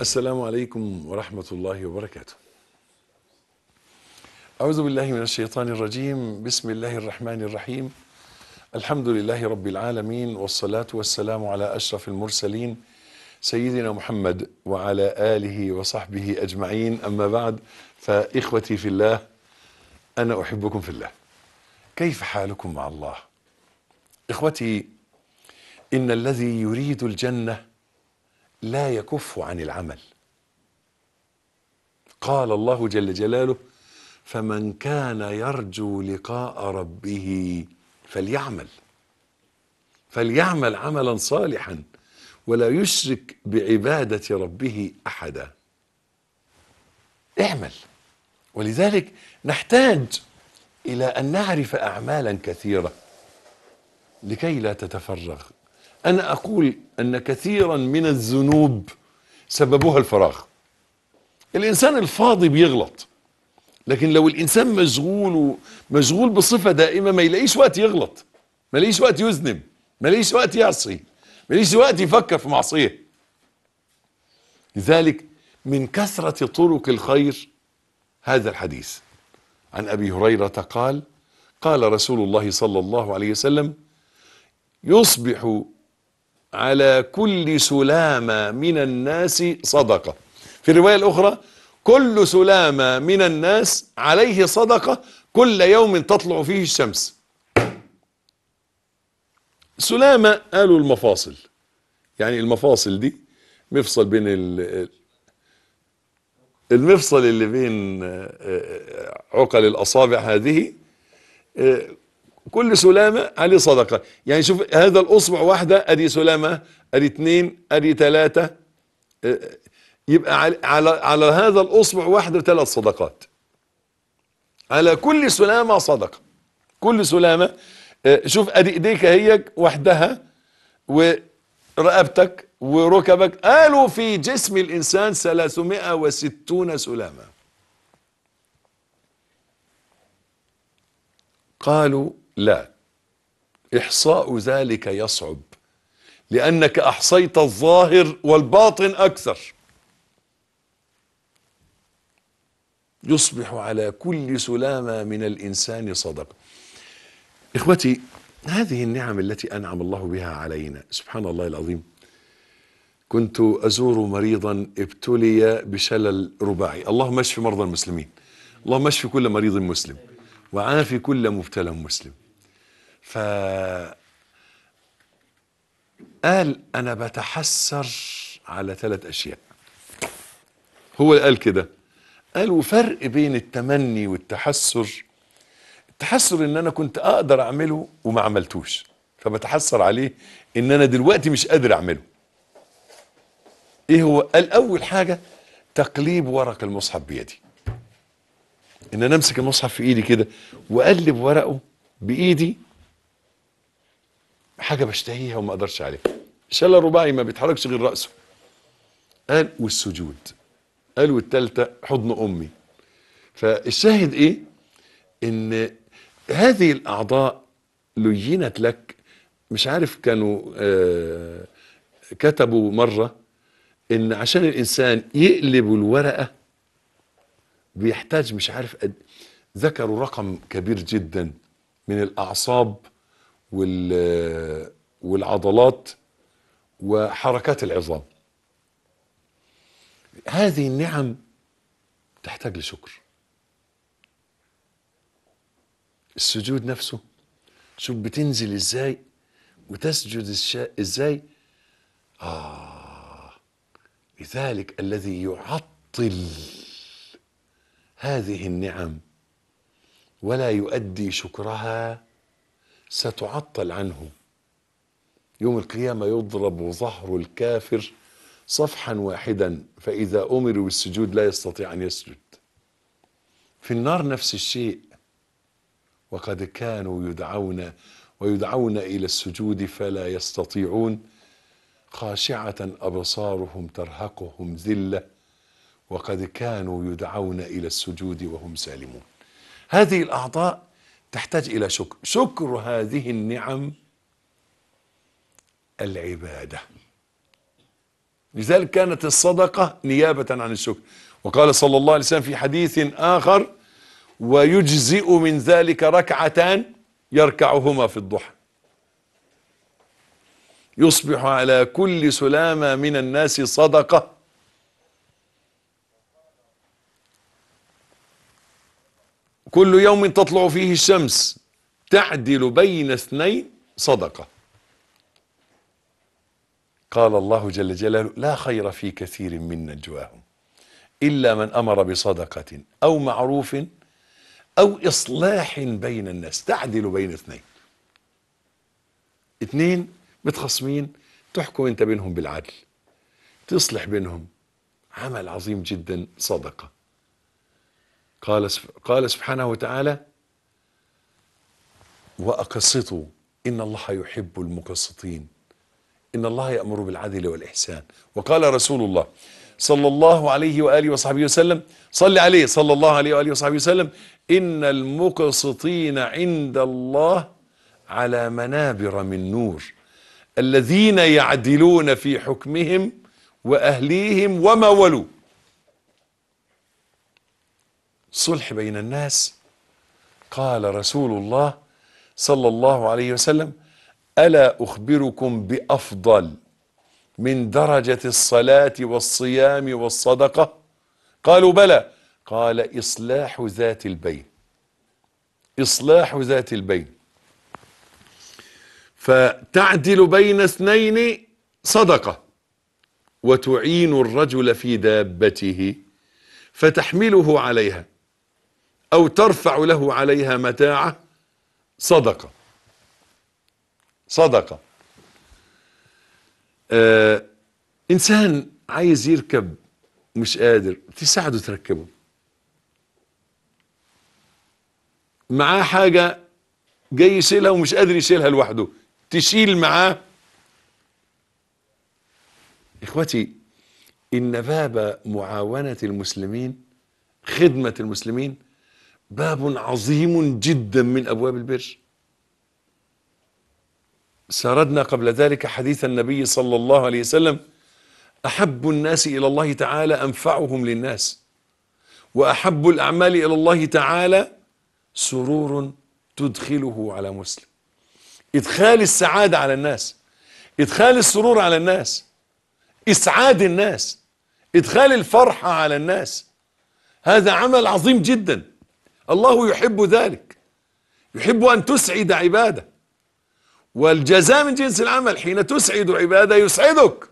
السلام عليكم ورحمة الله وبركاته. أعوذ بالله من الشيطان الرجيم، بسم الله الرحمن الرحيم. الحمد لله رب العالمين والصلاة والسلام على أشرف المرسلين سيدنا محمد وعلى آله وصحبه أجمعين أما بعد فإخوتي في الله أنا أحبكم في الله. كيف حالكم مع الله؟ إخوتي إن الذي يريد الجنة لا يكف عن العمل قال الله جل جلاله فمن كان يرجو لقاء ربه فليعمل فليعمل عملا صالحا ولا يشرك بعبادة ربه أحدا اعمل ولذلك نحتاج إلى أن نعرف أعمالا كثيرة لكي لا تتفرغ أنا أقول أن كثيرا من الذنوب سببها الفراغ الإنسان الفاضي بيغلط لكن لو الإنسان مشغول مشغول بصفة دائمة ما يلاقيش وقت يغلط ما يلاقيش وقت يذنب ما يلاقيش وقت يعصي ما يلاقيش وقت يفكر في معصية لذلك من كثرة طرق الخير هذا الحديث عن أبي هريرة قال قال رسول الله صلى الله عليه وسلم يصبح على كل سلامة من الناس صدقة في الرواية الأخرى كل سلامة من الناس عليه صدقة كل يوم تطلع فيه الشمس سلامة قالوا المفاصل يعني المفاصل دي مفصل بين المفصل اللي بين آه، آه، عقل الأصابع هذه آه، كل سلامة عليه صدقة يعني شوف هذا الأصبع واحدة أدي سلامة أدي اثنين أدي ثلاثة آه، يبقى على, على, على هذا الأصبع واحدة ثلاث صدقات على كل سلامة صدقة كل سلامة آه، شوف أدي إيديك هي وحدها ورقبتك وركبك قالوا في جسم الإنسان 360 سلامة قالوا لا إحصاء ذلك يصعب لأنك أحصيت الظاهر والباطن أكثر يصبح على كل سلامة من الإنسان صدقة إخوتي هذه النعم التي أنعم الله بها علينا سبحان الله العظيم كنت أزور مريضا ابتلي بشلل رباعي اللهم اشف مرضى المسلمين اللهم اشف كل مريض مسلم وعافي كل مبتلى مسلم ف قال انا بتحسر على ثلاث اشياء هو قال كده قال وفرق بين التمني والتحسر التحسر ان انا كنت اقدر اعمله وما عملتوش فبتحسر عليه ان انا دلوقتي مش قادر اعمله ايه هو قال اول حاجه تقليب ورق المصحف بيدي ان انا امسك المصحف في ايدي كده واقلب ورقه بايدي حاجه بشتهيها وما اقدرش عليها شال رباعي ما بيتحركش غير راسه قال والسجود قال والثالثه حضن امي فالشاهد ايه ان هذه الاعضاء لينت لك مش عارف كانوا آه، كتبوا مره ان عشان الانسان يقلب الورقه بيحتاج مش عارف قد ذكروا رقم كبير جدا من الاعصاب وال والعضلات وحركات العظام هذه النعم تحتاج لشكر السجود نفسه شوف بتنزل ازاي وتسجد ازاي آه لذلك الذي يعطل هذه النعم ولا يؤدي شكرها ستعطل عنه يوم القيامة يضرب ظهر الكافر صفحا واحدا فإذا أمر بالسجود لا يستطيع أن يسجد في النار نفس الشيء وقد كانوا يدعون ويدعون إلى السجود فلا يستطيعون خاشعة أبصارهم ترهقهم ذلة وقد كانوا يدعون إلى السجود وهم سالمون هذه الأعضاء تحتاج إلى شكر شكر هذه النعم العبادة لذلك كانت الصدقة نيابة عن الشكر وقال صلى الله عليه وسلم في حديث آخر ويجزئ من ذلك ركعتان يركعهما في الضحى يصبح على كل سلامة من الناس صدقة كل يوم تطلع فيه الشمس تعدل بين اثنين صدقة قال الله جل جلاله لا خير في كثير من نجواهم إلا من أمر بصدقة أو معروف أو إصلاح بين الناس تعدل بين اثنين اثنين متخصمين تحكم انت بينهم بالعدل تصلح بينهم عمل عظيم جدا صدقه قال قال سبحانه وتعالى وأقسطوا إن الله يحب المقسطين إن الله يأمر بالعدل والإحسان وقال رسول الله صلى الله عليه وآله وصحبه وسلم صل عليه صلى الله عليه وآله وصحبه وسلم إن المقسطين عند الله على منابر من نور الذين يعدلون في حكمهم وأهليهم وما ولوا صلح بين الناس قال رسول الله صلى الله عليه وسلم ألا أخبركم بأفضل من درجة الصلاة والصيام والصدقة قالوا بلى قال إصلاح ذات البين إصلاح ذات البين فتعدل بين اثنين صدقة وتعين الرجل في دابته فتحمله عليها أو ترفع له عليها متاعه صدقة صدقة آه إنسان عايز يركب مش قادر تساعده تركبه معاه حاجة جاي يشيلها ومش قادر يشيلها لوحده تشيل معاه إخوتي إن باب معاونة المسلمين خدمة المسلمين باب عظيم جدا من أبواب البر سردنا قبل ذلك حديث النبي صلى الله عليه وسلم أحب الناس إلى الله تعالى أنفعهم للناس وأحب الأعمال إلى الله تعالى سرور تدخله على مسلم إدخال السعادة على الناس إدخال السرور على الناس إسعاد الناس إدخال الفرحة على الناس هذا عمل عظيم جدا الله يحب ذلك يحب أن تسعد عباده والجزاء من جنس العمل حين تسعد عباده يسعدك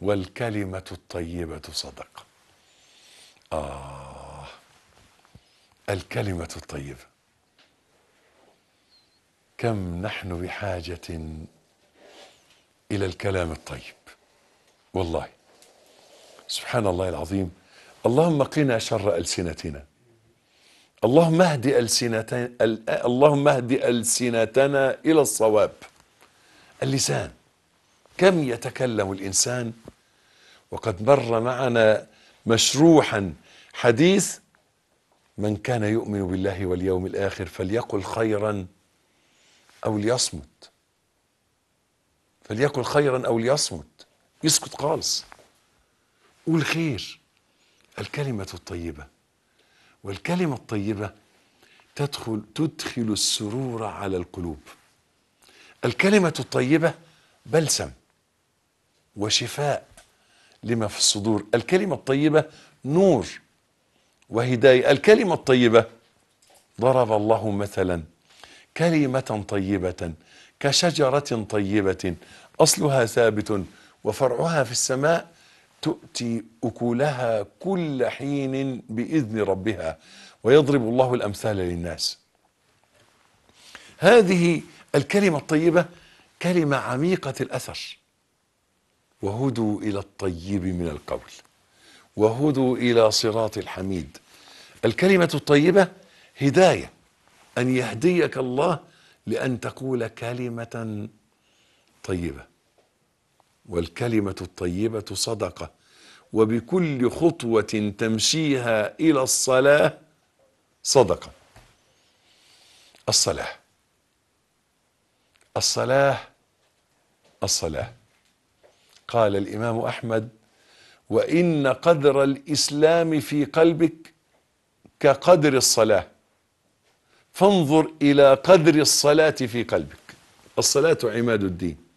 والكلمة الطيبة صدقة آه الكلمة الطيبة كم نحن بحاجة إلى الكلام الطيب والله سبحان الله العظيم اللهم قنا شر ألسنتنا اللهم اهد ألسنتنا اللهم اهد ألسنتنا إلى الصواب اللسان كم يتكلم الإنسان وقد مر معنا مشروحا حديث من كان يؤمن بالله واليوم الآخر فليقل خيرا أو ليصمت فليقل خيرا أو ليصمت يسكت خالص قول خير الكلمة الطيبة والكلمة الطيبة تدخل تدخل السرور على القلوب الكلمة الطيبة بلسم وشفاء لما في الصدور الكلمة الطيبة نور وهداية الكلمة الطيبة ضرب الله مثلا كلمة طيبة كشجرة طيبة أصلها ثابت وفرعها في السماء تؤتي أكلها كل حين بإذن ربها ويضرب الله الأمثال للناس هذه الكلمة الطيبة كلمة عميقة الأثر وهدوا إلى الطيب من القول وهدوا إلى صراط الحميد الكلمة الطيبة هداية أن يهديك الله لأن تقول كلمة طيبة والكلمة الطيبة صدقة وبكل خطوة تمشيها إلى الصلاة صدقة الصلاة الصلاة الصلاة قال الإمام أحمد وإن قدر الإسلام في قلبك كقدر الصلاة فانظر إلى قدر الصلاة في قلبك الصلاة عماد الدين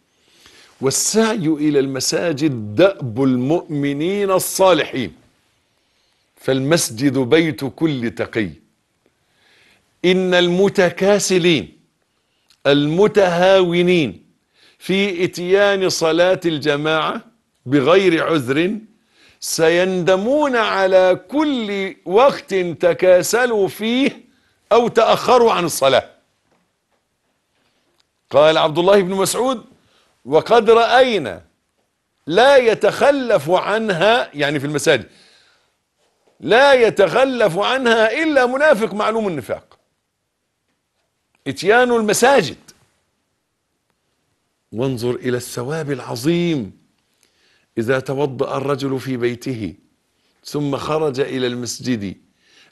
والسعي إلى المساجد دأب المؤمنين الصالحين فالمسجد بيت كل تقي إن المتكاسلين المتهاونين في إتيان صلاة الجماعة بغير عذر سيندمون على كل وقت تكاسلوا فيه أو تأخروا عن الصلاة قال عبد الله بن مسعود وقد رأينا لا يتخلف عنها يعني في المساجد لا يتخلف عنها إلا منافق معلوم النفاق اتيان المساجد وانظر إلى الثواب العظيم إذا توضأ الرجل في بيته ثم خرج إلى المسجد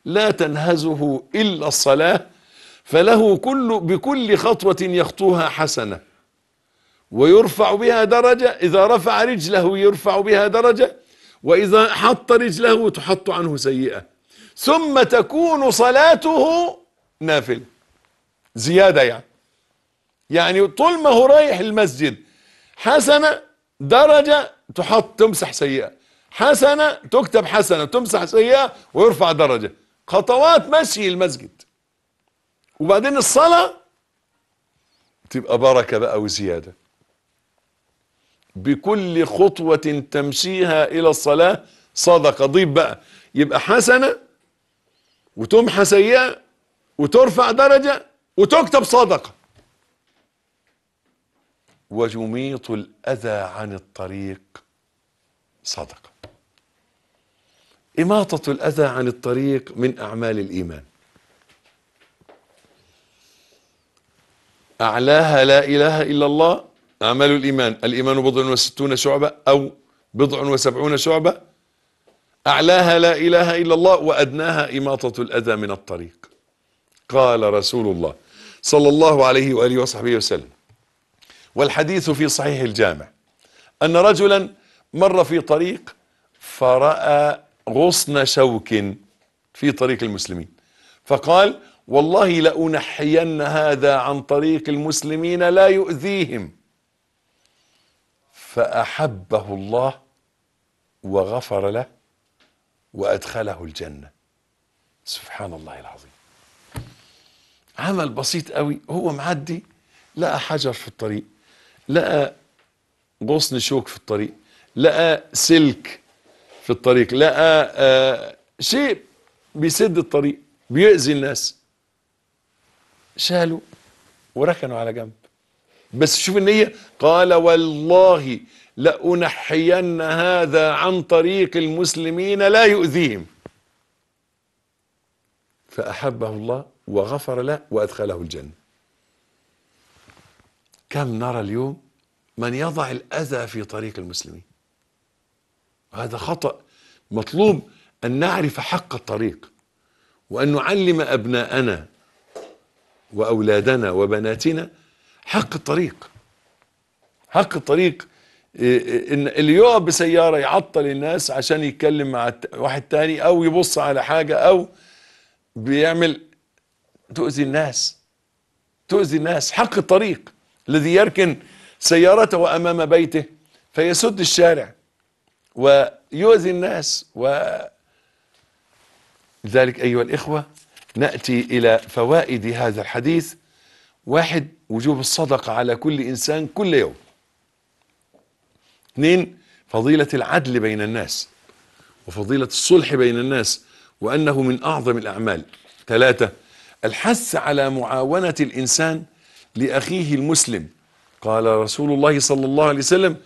لا تنهزه إلا الصلاة فله كل بكل خطوة يخطوها حسنة ويرفع بها درجة إذا رفع رجله يرفع بها درجة وإذا حط رجله تحط عنه سيئة ثم تكون صلاته نافلة زيادة يعني يعني طول ما هو رايح المسجد حسنة درجة تحط تمسح سيئة حسنة تكتب حسنة تمسح سيئة ويرفع درجة خطوات مشي المسجد وبعدين الصلاة تبقى بركة بقى وزيادة بكل خطوة تمشيها إلى الصلاة صدقة ضيف بقى يبقى حسنة وتمحى سيئة وترفع درجة وتكتب صدقة ويميط الأذى عن الطريق صدقة إماطة الأذى عن الطريق من أعمال الإيمان أعلاها لا إله إلا الله أعمال الإيمان الإيمان بضع وستون شعبة أو بضع وسبعون شعبة أعلاها لا إله إلا الله وأدناها إماطة الأذى من الطريق قال رسول الله صلى الله عليه وآله وصحبه وسلم والحديث في صحيح الجامع أن رجلا مر في طريق فرأى غصن شوك في طريق المسلمين فقال والله لأنحين هذا عن طريق المسلمين لا يؤذيهم فأحبه الله وغفر له وأدخله الجنة سبحان الله العظيم عمل بسيط قوي هو معدي لقى حجر في الطريق لقى غصن شوك في الطريق لقى سلك في الطريق لقى آه شيء بيسد الطريق بيؤذي الناس شالوا وركنوا على جنب بس شوف النية قال والله لأنحين هذا عن طريق المسلمين لا يؤذيهم فأحبه الله وغفر له وأدخله الجنة كم نرى اليوم من يضع الأذى في طريق المسلمين هذا خطأ مطلوب أن نعرف حق الطريق وأن نعلم أبناءنا وأولادنا وبناتنا حق الطريق حق الطريق إيه، إيه، ان اللي يقف بسياره يعطل الناس عشان يتكلم مع واحد تاني او يبص على حاجه او بيعمل تؤذي الناس تؤذي الناس حق الطريق الذي يركن سيارته امام بيته فيسد الشارع ويؤذي الناس و لذلك ايها الاخوه ناتي الى فوائد هذا الحديث واحد وجوب الصدقة على كل إنسان كل يوم اثنين فضيلة العدل بين الناس وفضيلة الصلح بين الناس وأنه من أعظم الأعمال ثلاثة الحث على معاونة الإنسان لأخيه المسلم قال رسول الله صلى الله عليه وسلم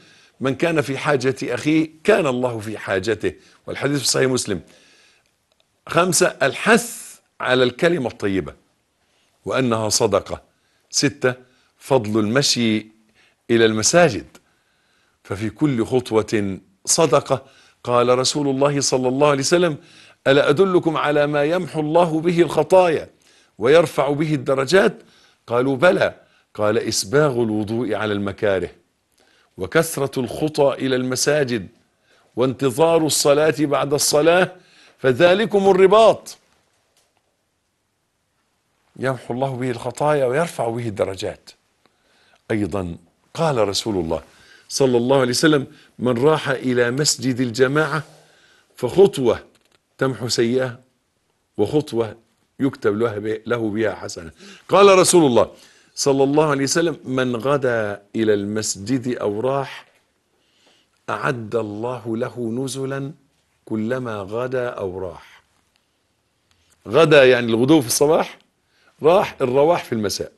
من كان في حاجة أخيه كان الله في حاجته والحديث في صحيح مسلم خمسة الحث على الكلمة الطيبة وأنها صدقة ستة فضل المشي إلى المساجد ففي كل خطوة صدقة قال رسول الله صلى الله عليه وسلم ألا أدلكم على ما يمحو الله به الخطايا ويرفع به الدرجات قالوا بلى قال إسباغ الوضوء على المكاره وكثرة الخطى إلى المساجد وانتظار الصلاة بعد الصلاة فذلكم الرباط يمحو الله به الخطايا ويرفع به الدرجات أيضا قال رسول الله صلى الله عليه وسلم من راح إلى مسجد الجماعة فخطوة تمحو سيئة وخطوة يكتب له بها حسنة قال رسول الله صلى الله عليه وسلم من غدا إلى المسجد أو راح أعد الله له نزلا كلما غدا أو راح غدا يعني الغدو في الصباح راح الرواح في المساء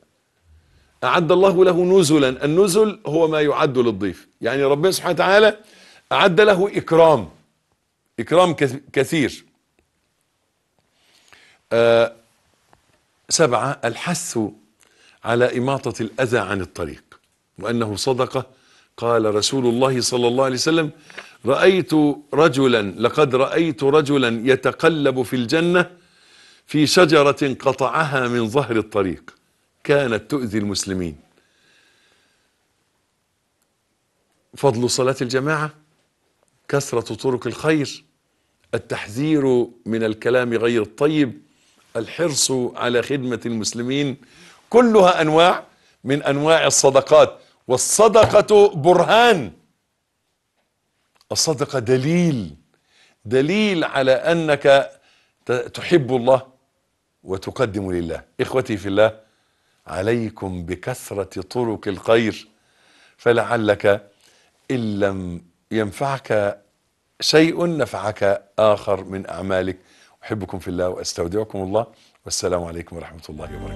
أعد الله له نزلا النزل هو ما يعد للضيف يعني ربنا سبحانه وتعالى أعد له إكرام إكرام كثير آه سبعة الحث على إماطة الأذى عن الطريق وأنه صدقة قال رسول الله صلى الله عليه وسلم رأيت رجلا لقد رأيت رجلا يتقلب في الجنة في شجرة قطعها من ظهر الطريق كانت تؤذي المسلمين فضل صلاة الجماعة كثرة طرق الخير التحذير من الكلام غير الطيب الحرص على خدمة المسلمين كلها أنواع من أنواع الصدقات والصدقة برهان الصدقة دليل دليل على أنك تحب الله وتقدم لله إخوتي في الله عليكم بكثرة طرق الخير فلعلك إن لم ينفعك شيء نفعك آخر من أعمالك أحبكم في الله وأستودعكم الله والسلام عليكم ورحمة الله وبركاته